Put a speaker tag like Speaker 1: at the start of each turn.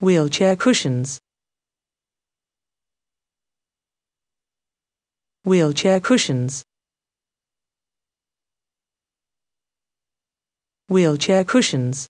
Speaker 1: wheelchair cushions wheelchair cushions wheelchair cushions